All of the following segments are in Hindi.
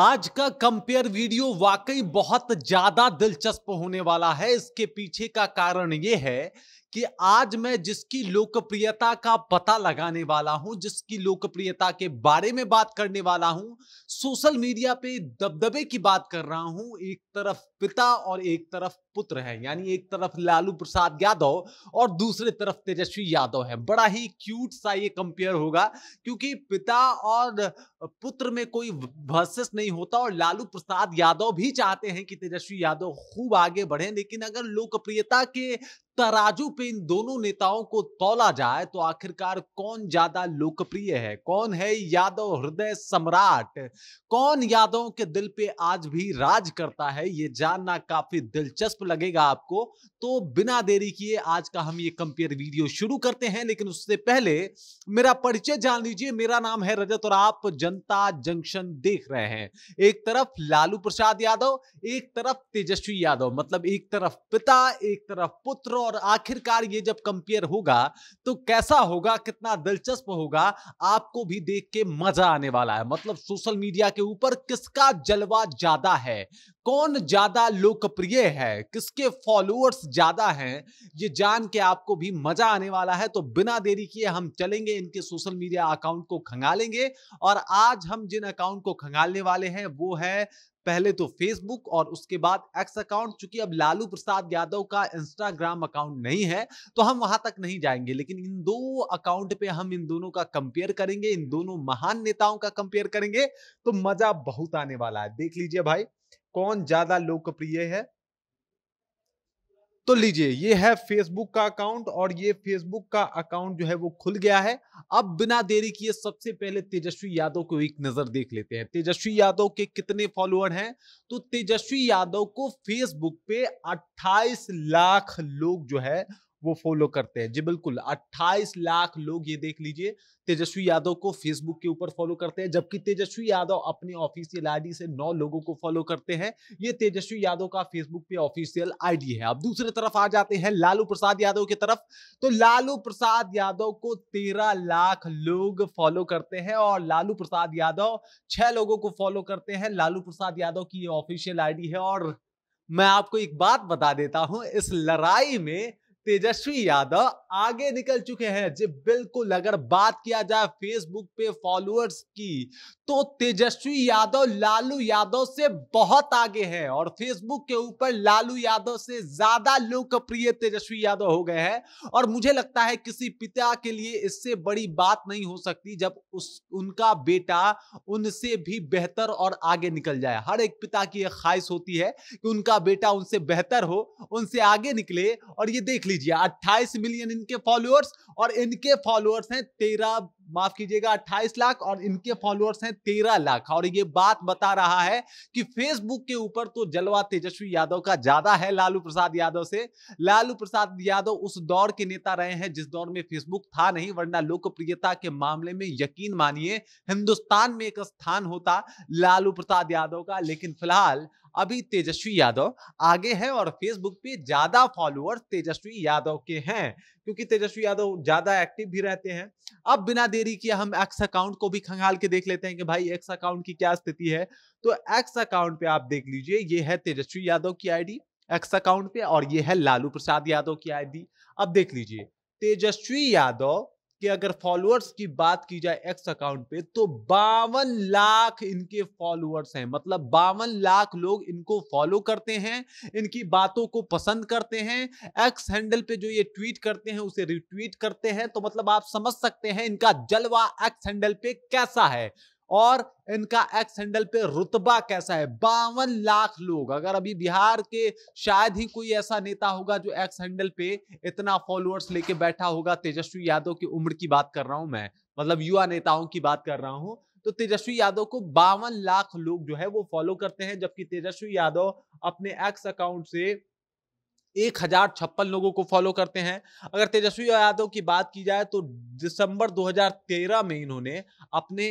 आज का कंपेयर वीडियो वाकई बहुत ज्यादा दिलचस्प होने वाला है इसके पीछे का कारण यह है कि आज मैं जिसकी लोकप्रियता का पता लगाने वाला हूं जिसकी लोकप्रियता के बारे में बात करने वाला हूं सोशल मीडिया पे दबदबे की बात कर रहा हूं एक तरफ पिता और एक तरफ पुत्र है यानी एक तरफ लालू प्रसाद यादव और दूसरे तरफ तेजस्वी यादव है बड़ा ही क्यूट सा ये कंपेयर होगा क्योंकि पिता और पुत्र में कोई वर्सेस नहीं होता और लालू प्रसाद यादव भी चाहते हैं कि तेजस्वी यादव खूब आगे बढ़े लेकिन अगर लोकप्रियता के तराजू पे इन दोनों नेताओं को तोला जाए तो आखिरकार कौन ज्यादा लोकप्रिय है कौन है यादव हृदय सम्राट कौन यादवों के दिल पे आज भी राज करता है ये जानना काफी दिलचस्प लगेगा आपको तो बिना देरी किए आज का हम ये कंपेयर वीडियो शुरू करते हैं लेकिन उससे पहले मेरा परिचय जान लीजिए मेरा नाम है रजत और आप जनता जंक्शन देख रहे हैं एक तरफ लालू प्रसाद यादव एक तरफ तेजस्वी यादव मतलब एक तरफ पिता एक तरफ पुत्र और आखिरकार ये जब कंपेयर होगा तो कैसा होगा कितना दिलचस्प होगा आपको भी देख के मजा आने वाला है मतलब सोशल मीडिया के ऊपर किसका जलवा ज्यादा है कौन ज्यादा लोकप्रिय है किसके फॉलोअर्स ज्यादा हैं ये जान के आपको भी मजा आने वाला है तो बिना देरी किए हम चलेंगे इनके सोशल मीडिया अकाउंट को खंगालेंगे और आज हम जिन अकाउंट को खंगालने वाले हैं वो है पहले तो फेसबुक और उसके बाद एक्स अकाउंट चूंकि अब लालू प्रसाद यादव का इंस्टाग्राम अकाउंट नहीं है तो हम वहां तक नहीं जाएंगे लेकिन इन दो अकाउंट पे हम इन दोनों का कंपेयर करेंगे इन दोनों महान नेताओं का कंपेयर करेंगे तो मजा बहुत आने वाला है देख लीजिए भाई कौन ज्यादा लोकप्रिय है तो लीजिए ये है फेसबुक का अकाउंट और ये फेसबुक का अकाउंट जो है वो खुल गया है अब बिना देरी किए सबसे पहले तेजस्वी यादव को एक नजर देख लेते हैं तेजस्वी यादव के कितने फॉलोअर हैं तो तेजस्वी यादव को फेसबुक पे 28 लाख लोग जो है वो फॉलो करते हैं जी बिल्कुल 28 लाख लोग ये देख लीजिए तेजस्वी यादव को फेसबुक के ऊपर फॉलो करते हैं जबकि तेजस्वी यादव अपने ऑफिशियल आईडी से नौ लोगों को फॉलो करते हैं ये तेजस्वी यादव का फेसबुक पे ऑफिशियल आईडी है अब दूसरी तरफ आ जाते हैं लालू प्रसाद यादव की तरफ तो लालू प्रसाद यादव को तेरह लाख लोग फॉलो करते हैं और लालू प्रसाद यादव छह लोगों को फॉलो करते हैं लालू प्रसाद यादव की ये ऑफिशियल आईडी है और मैं आपको एक बात बता देता हूं इस लड़ाई में तेजस्वी यादव आगे निकल चुके हैं जी बिल्कुल अगर बात किया जाए फेसबुक पे फॉलोअर्स की तो तेजस्वी यादव लालू यादव से बहुत आगे हैं और फेसबुक के ऊपर लालू यादव से ज्यादा लोकप्रिय तेजस्वी यादव हो गए हैं और मुझे लगता है किसी पिता के लिए इससे बड़ी बात नहीं हो सकती जब उस उनका बेटा उनसे भी बेहतर और आगे निकल जाए हर एक पिता की यह ख्वाहिश होती है कि उनका बेटा उनसे बेहतर हो उनसे आगे निकले और ये देख लीजिए 28 मिलियन इनके फॉलोअर्स और इनके फॉलोअर्स हैं तेरह माफ कीजिएगा 28 लाख और इनके फॉलोअर्स हैं 13 लाख और ये बात बता रहा है कि फेसबुक के ऊपर तो जलवा तेजस्वी यादव का ज्यादा है लालू प्रसाद यादव से लालू प्रसाद यादव उस दौर के नेता रहे हैं जिस दौर में फेसबुक था नहीं वरना लोकप्रियता के मामले में यकीन मानिए हिंदुस्तान में एक स्थान होता लालू प्रसाद यादव का लेकिन फिलहाल अभी तेजस्वी यादव आगे है और फेसबुक पे ज्यादा फॉलोअर्स तेजस्वी यादव के हैं क्योंकि तेजस्वी यादव ज्यादा एक्टिव भी रहते हैं अब बिना देरी किए हम एक्स अकाउंट को भी खंगाल के देख लेते हैं कि भाई एक्स अकाउंट की क्या स्थिति है तो एक्स अकाउंट पे आप देख लीजिए ये है तेजस्वी यादव की आईडी एक्स अकाउंट पे और ये है लालू प्रसाद यादव की आईडी अब देख लीजिए तेजस्वी यादव कि अगर फॉलोअर्स की बात की जाए एक्स अकाउंट पे तो बावन लाख इनके फॉलोअर्स हैं मतलब बावन लाख लोग इनको फॉलो करते हैं इनकी बातों को पसंद करते हैं एक्स हैंडल पे जो ये ट्वीट करते हैं उसे रिट्वीट करते हैं तो मतलब आप समझ सकते हैं इनका जलवा एक्स हैंडल पे कैसा है और इनका एक्स हैंडल पे रुतबा कैसा है बावन लाख लोग अगर अभी बिहार के शायद ही कोई ऐसा नेता होगा जो एक्स हैंडल पे इतना फॉलोअर्स लेके बैठा होगा तेजस्वी यादव की उम्र की बात कर रहा हूं मैं मतलब युवा नेताओं की बात कर रहा हूं तो तेजस्वी यादव को बावन लाख लोग जो है वो फॉलो करते हैं जबकि तेजस्वी यादव अपने एक्स अकाउंट से एक हजार छप्पन लोगों को फॉलो करते हैं अगर तेजस्वी यादव की बात की जाए तो दिसंबर 2013 में इन्होंने अपने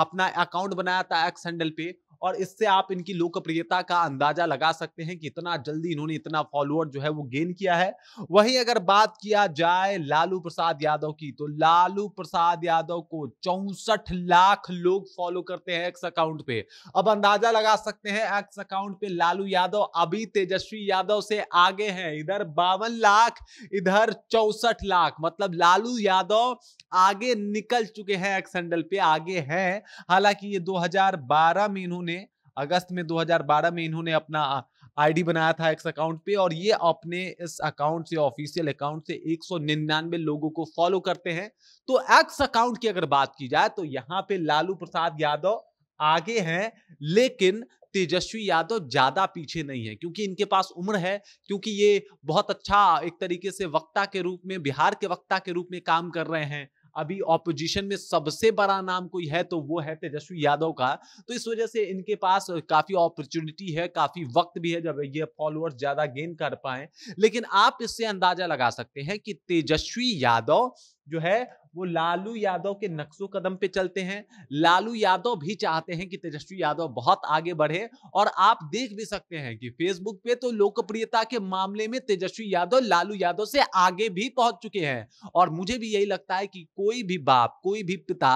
अपना अकाउंट बनाया था एक्स हैंडल पे और इससे आप इनकी लोकप्रियता का अंदाजा लगा सकते हैं कि इतना जल्दी इन्होंने इतना फॉलोअर जो है वो गेन किया है वहीं अगर बात किया जाए लालू प्रसाद यादव की तो लालू प्रसाद यादव को चौसठ लाख लोग फॉलो करते हैं एक्स अकाउंट पे अब अंदाजा लगा सकते हैं एक्स अकाउंट पे लालू यादव अभी तेजस्वी यादव से आगे हैं इधर बावन लाख इधर चौसठ लाख मतलब लालू यादव आगे निकल चुके हैं एक्स हैंडल पे आगे हैं हालांकि ये 2012 में इन्होंने अगस्त में 2012 में इन्होंने अपना आईडी बनाया था एक्स अकाउंट पे और ये अपने इस अकाउंट से ऑफिशियल अकाउंट से 199 लोगों को फॉलो करते हैं तो एक्स अकाउंट की अगर बात की जाए तो यहाँ पे लालू प्रसाद यादव आगे हैं लेकिन तेजस्वी यादव ज्यादा पीछे नहीं है क्योंकि इनके पास उम्र है क्योंकि ये बहुत अच्छा एक तरीके से वक्ता के रूप में बिहार के वक्ता के रूप में काम कर रहे हैं अभी ऑपोजिशन में सबसे बड़ा नाम कोई है तो वो है तेजस्वी यादव का तो इस वजह से इनके पास काफी अपॉर्चुनिटी है काफी वक्त भी है जब ये फॉलोअर्स ज्यादा गेन कर पाए लेकिन आप इससे अंदाजा लगा सकते हैं कि तेजस्वी यादव जो है वो लालू यादव के नक्शो कदम पे चलते हैं लालू यादव भी चाहते हैं कि तेजस्वी यादव बहुत आगे बढ़े और आप देख भी सकते हैं कि फेसबुक पे तो लोकप्रियता के मामले में तेजस्वी यादव लालू यादव से आगे भी पहुंच चुके हैं और मुझे भी यही लगता है कि कोई भी बाप कोई भी पिता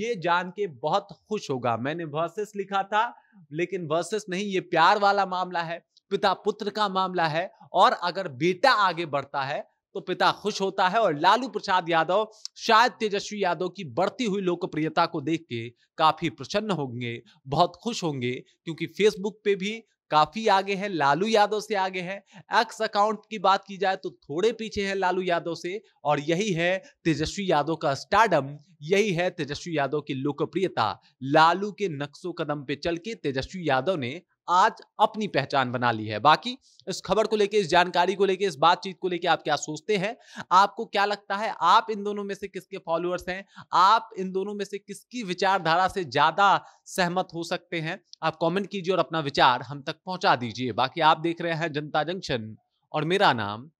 ये जान के बहुत खुश होगा मैंने वर्सेस लिखा था लेकिन वर्सेस नहीं ये प्यार वाला मामला है पिता पुत्र का मामला है और अगर बेटा आगे बढ़ता है तो पिता खुश होता है और लालू प्रसाद यादव शायद तेजस्वी यादव की बढ़ती हुई लोकप्रियता को देख के काफी प्रसन्न होंगे बहुत खुश होंगे क्योंकि फेसबुक पे भी काफी आगे है लालू यादव से आगे है एक्स अकाउंट की बात की जाए तो थोड़े पीछे है लालू यादव से और यही है तेजस्वी यादव का स्टार्डम यही है तेजस्वी यादव की लोकप्रियता लालू के नक्शो कदम पे चल के तेजस्वी यादव ने आज अपनी पहचान बना ली है बाकी इस खबर को लेकर इस जानकारी को लेकर इस बातचीत को लेकर आप क्या सोचते हैं आपको क्या लगता है आप इन दोनों में से किसके फॉलोअर्स हैं आप इन दोनों में से किसकी विचारधारा से ज्यादा सहमत हो सकते हैं आप कमेंट कीजिए और अपना विचार हम तक पहुंचा दीजिए बाकी आप देख रहे हैं जनता जंक्शन और मेरा नाम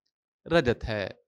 रजत है